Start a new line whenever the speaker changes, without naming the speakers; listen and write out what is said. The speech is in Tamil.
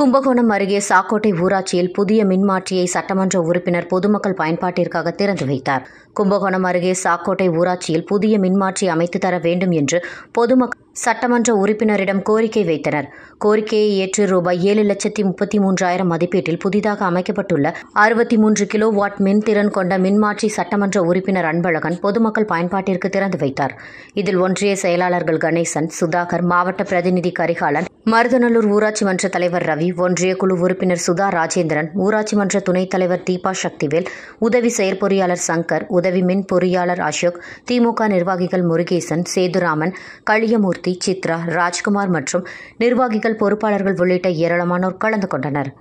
கும்பகோணம் அருகே சாக்கோட்டை ஊராட்சியில் புதிய மின்மாற்றியை சட்டமன்ற உறுப்பினர் பொதுமக்கள் பயன்பாட்டிற்காக திறந்து வைத்தார் கும்பகோணம் அருகே சாக்கோட்டை ஊராட்சியில் புதிய மின்மாற்றி அமைத்து தர வேண்டும் என்று பொதுமக்கள் சட்டமன்ற உறுப்பினரிடம் கோரிக்கை வைத்தனர் கோரிக்கையை ஏற்று ரூபாய் ஏழு லட்சத்தி முப்பத்தி மூன்றாயிரம் மதிப்பீட்டில் புதிதாக அமைக்கப்பட்டுள்ள அறுபத்தி மூன்று கிலோ வாட் மின்திறன் கொண்ட மின்மாற்றி சட்டமன்ற உறுப்பினர் அன்பழகன் பொதுமக்கள் பயன்பாட்டிற்கு திறந்து வைத்தார் இதில் ஒன்றிய செயலாளர்கள் கணேசன் சுதாகர் மாவட்ட பிரதிநிதி கரிகாலன் மருதநல்லூர் ஊராட்சி மன்ற தலைவர் ரவி ஒன்றிய குழு உறுப்பினர் சுதா ராஜேந்திரன் ஊராட்சி மன்ற துணைத் தலைவர் தீபா சக்திவேல் உதவி செயற்பொறியாளர் சங்கர் உதவி மின் பொறியாளர் அசோக் திமுக நிர்வாகிகள் முருகேசன் சேதுராமன் களியமூர் மூர்த்தி சித்ரா ராஜ்குமார் மற்றும் நிர்வாகிகள் பொறுப்பாளர்கள் உள்ளிட்ட ஏராளமானோர் கலந்து கொண்டனர்